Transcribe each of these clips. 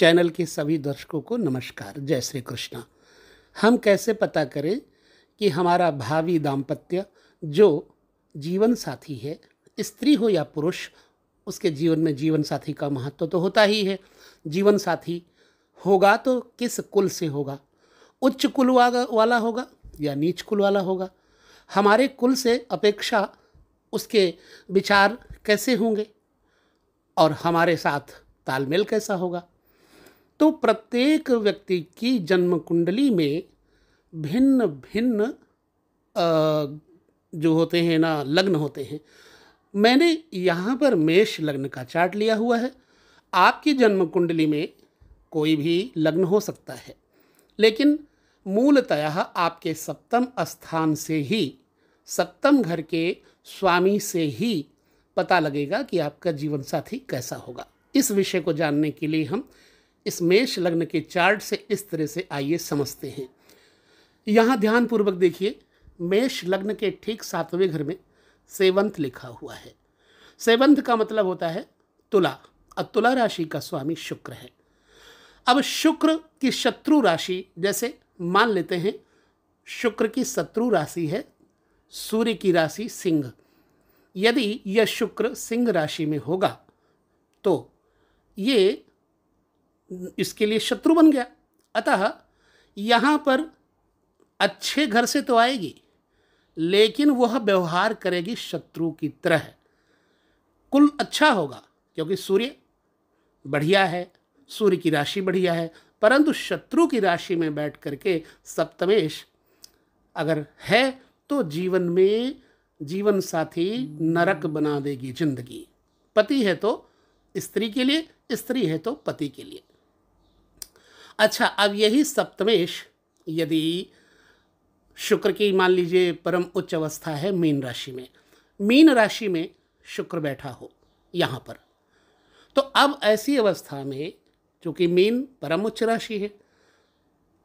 channel के सभी दर्शकों को नमस्कार जय श्री कृष्णा हम कैसे पता करें कि हमारा भावी दाम्पत्य जो जीवन साथी है स्त्री हो या पुरुष उसके जीवन में जीवन साथी का महत्व तो होता ही है जीवन साथी होगा तो किस कुल से होगा उच्च कुल वाला होगा या नीच कुल वाला होगा हमारे कुल से अपेक्षा उसके विचार कैसे होंगे और हमारे साथ तालमेल कैसा होगा तो प्रत्येक व्यक्ति की जन्म कुंडली में भिन्न भिन्न जो होते हैं ना लग्न होते हैं मैंने यहाँ पर मेष लग्न का चार्ट लिया हुआ है आपकी जन्म कुंडली में कोई भी लग्न हो सकता है लेकिन मूलतः आपके सप्तम स्थान से ही सप्तम घर के स्वामी से ही पता लगेगा कि आपका जीवन साथी कैसा होगा इस विषय को जानने के लिए हम इस मेष लग्न के चार्ट से इस तरह से आइए समझते हैं यहाँ ध्यानपूर्वक देखिए मेष लग्न के ठीक सातवें घर में सेवंत लिखा हुआ है सेवंत का मतलब होता है तुला और तुला राशि का स्वामी शुक्र है अब शुक्र की शत्रु राशि जैसे मान लेते हैं शुक्र की शत्रु राशि है सूर्य की राशि सिंह यदि यह शुक्र सिंह राशि में होगा तो ये इसके लिए शत्रु बन गया अतः यहाँ पर अच्छे घर से तो आएगी लेकिन वह व्यवहार करेगी शत्रु की तरह कुल अच्छा होगा क्योंकि सूर्य बढ़िया है सूर्य की राशि बढ़िया है परंतु शत्रु की राशि में बैठ करके सप्तमेश अगर है तो जीवन में जीवन साथी नरक बना देगी जिंदगी पति है तो स्त्री के लिए स्त्री है तो पति के लिए अच्छा अब यही सप्तमेश यदि शुक्र की मान लीजिए परम उच्च अवस्था है मीन राशि में मीन राशि में शुक्र बैठा हो यहाँ पर तो अब ऐसी अवस्था में चूँकि मीन परम उच्च राशि है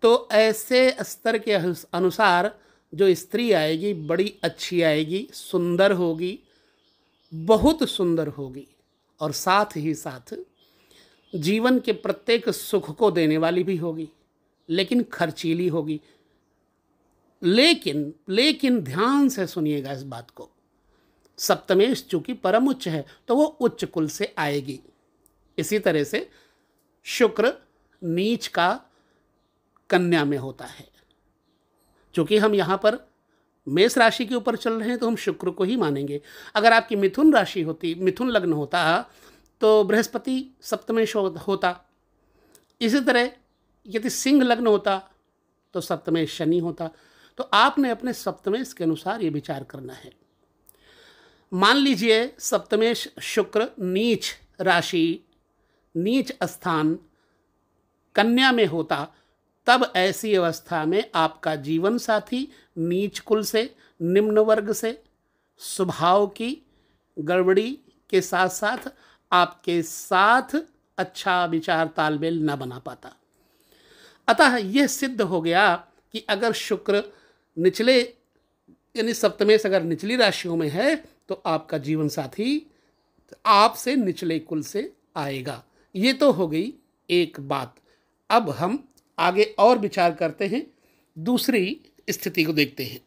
तो ऐसे स्तर के अनुसार जो स्त्री आएगी बड़ी अच्छी आएगी सुंदर होगी बहुत सुंदर होगी और साथ ही साथ जीवन के प्रत्येक सुख को देने वाली भी होगी लेकिन खर्चीली होगी लेकिन लेकिन ध्यान से सुनिएगा इस बात को सप्तमेश चूंकि परम उच्च है तो वो उच्च कुल से आएगी इसी तरह से शुक्र नीच का कन्या में होता है चूंकि हम यहाँ पर मेष राशि के ऊपर चल रहे हैं तो हम शुक्र को ही मानेंगे अगर आपकी मिथुन राशि होती मिथुन लग्न होता तो बृहस्पति सप्तमेश होता इसी तरह यदि सिंह लग्न होता तो सप्तमेश शनि होता तो आपने अपने सप्तमेश के अनुसार ये विचार करना है मान लीजिए सप्तमेश शुक्र नीच राशि नीच स्थान कन्या में होता तब ऐसी अवस्था में आपका जीवन साथी नीच कुल से निम्न वर्ग से स्वभाव की गड़बड़ी के साथ साथ आपके साथ अच्छा विचार तालमेल न बना पाता अतः यह सिद्ध हो गया कि अगर शुक्र निचले यानी सप्तमेश अगर निचली राशियों में है तो आपका जीवन साथी आपसे निचले कुल से आएगा ये तो हो गई एक बात अब हम आगे और विचार करते हैं दूसरी स्थिति को देखते हैं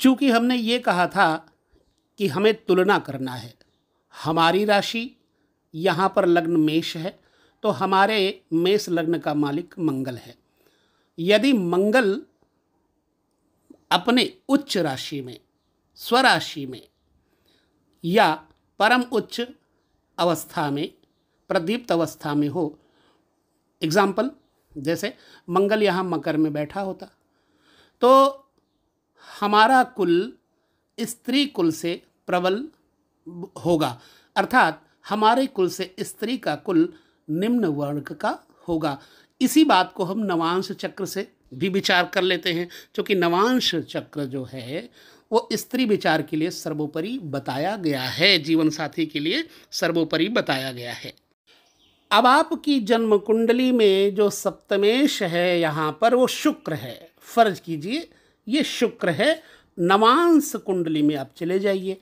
चूंकि हमने ये कहा था कि हमें तुलना करना है हमारी राशि यहाँ पर लग्न मेष है तो हमारे मेष लग्न का मालिक मंगल है यदि मंगल अपने उच्च राशि में स्वराशि में या परम उच्च अवस्था में प्रदीप्त अवस्था में हो एग्जाम्पल जैसे मंगल यहाँ मकर में बैठा होता तो हमारा कुल स्त्री कुल से प्रबल होगा अर्थात हमारे कुल से स्त्री का कुल निम्न वर्ग का होगा इसी बात को हम नवांश चक्र से भी विचार कर लेते हैं क्योंकि नवांश चक्र जो है वो स्त्री विचार के लिए सर्वोपरि बताया गया है जीवन साथी के लिए सर्वोपरि बताया गया है अब आपकी जन्म कुंडली में जो सप्तमेश है यहाँ पर वो शुक्र है फर्ज कीजिए ये शुक्र है नवांश कुंडली में आप चले जाइए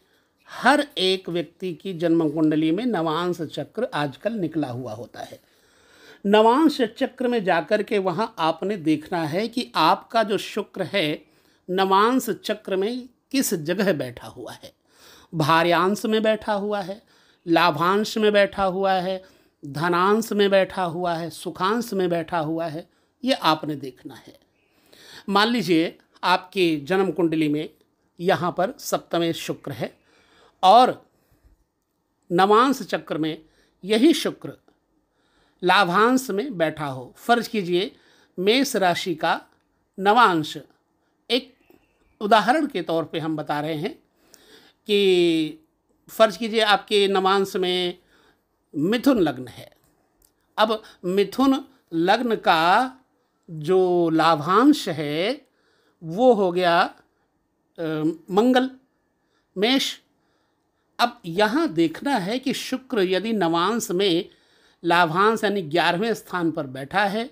हर एक व्यक्ति की जन्म कुंडली में नवांश चक्र आजकल निकला हुआ होता है नवांश चक्र में जाकर के वहाँ आपने देखना है कि आपका जो शुक्र है नवांश चक्र में किस जगह बैठा हुआ है भार्यांश में बैठा हुआ है लाभांश में बैठा हुआ है धनांश में बैठा हुआ है सुखांश में बैठा हुआ है ये आपने देखना है मान लीजिए आपकी जन्म कुंडली में यहाँ पर सप्तमेश शुक्र है और नवांश चक्र में यही शुक्र लाभांश में बैठा हो फर्ज कीजिए मेष राशि का नवांश एक उदाहरण के तौर पे हम बता रहे हैं कि फर्ज कीजिए आपके नवांश में मिथुन लग्न है अब मिथुन लग्न का जो लाभांश है वो हो गया आ, मंगल मेष अब यहाँ देखना है कि शुक्र यदि नवांश में लाभांश यानी ग्यारहवें स्थान पर बैठा है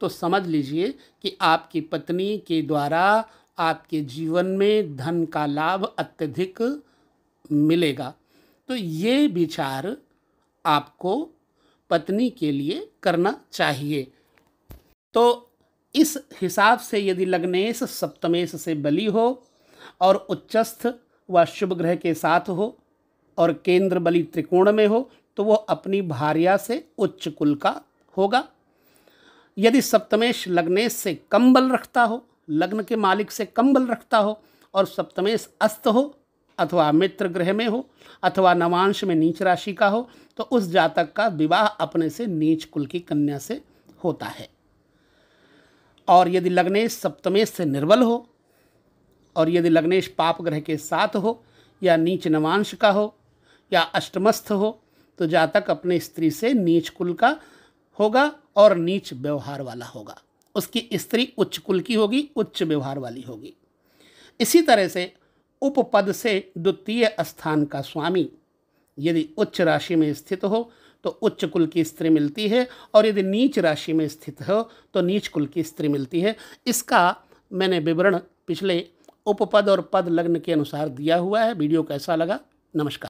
तो समझ लीजिए कि आपकी पत्नी के द्वारा आपके जीवन में धन का लाभ अत्यधिक मिलेगा तो ये विचार आपको पत्नी के लिए करना चाहिए तो इस हिसाब से यदि लग्नेश सप्तमेश से बली हो और उच्चस्थ वह शुभ ग्रह के साथ हो और केंद्र बलि त्रिकोण में हो तो वह अपनी भार्या से उच्च कुल का होगा यदि सप्तमेश लग्नेश से कम बल रखता हो लग्न के मालिक से कम बल रखता हो और सप्तमेश अस्त हो अथवा मित्र ग्रह में हो अथवा नवांश में नीच राशि का हो तो उस जातक का विवाह अपने से नीच कुल की कन्या से होता है और यदि लग्नेश सप्तमेश से निर्बल हो और यदि लग्नेश पाप ग्रह के साथ हो या नीच नवांश का हो या अष्टमस्थ हो तो जातक अपने स्त्री से नीच कुल का होगा और नीच व्यवहार वाला होगा उसकी स्त्री उच्च कुल की होगी उच्च व्यवहार वाली होगी इसी तरह से उपपद से द्वितीय स्थान का स्वामी यदि उच्च राशि में स्थित हो तो उच्च कुल की स्त्री मिलती है और यदि नीच राशि में स्थित हो तो नीच कुल की स्त्री मिलती है इसका मैंने विवरण पिछले उपपद और पद लग्न के अनुसार दिया हुआ है वीडियो कैसा लगा नमस्कार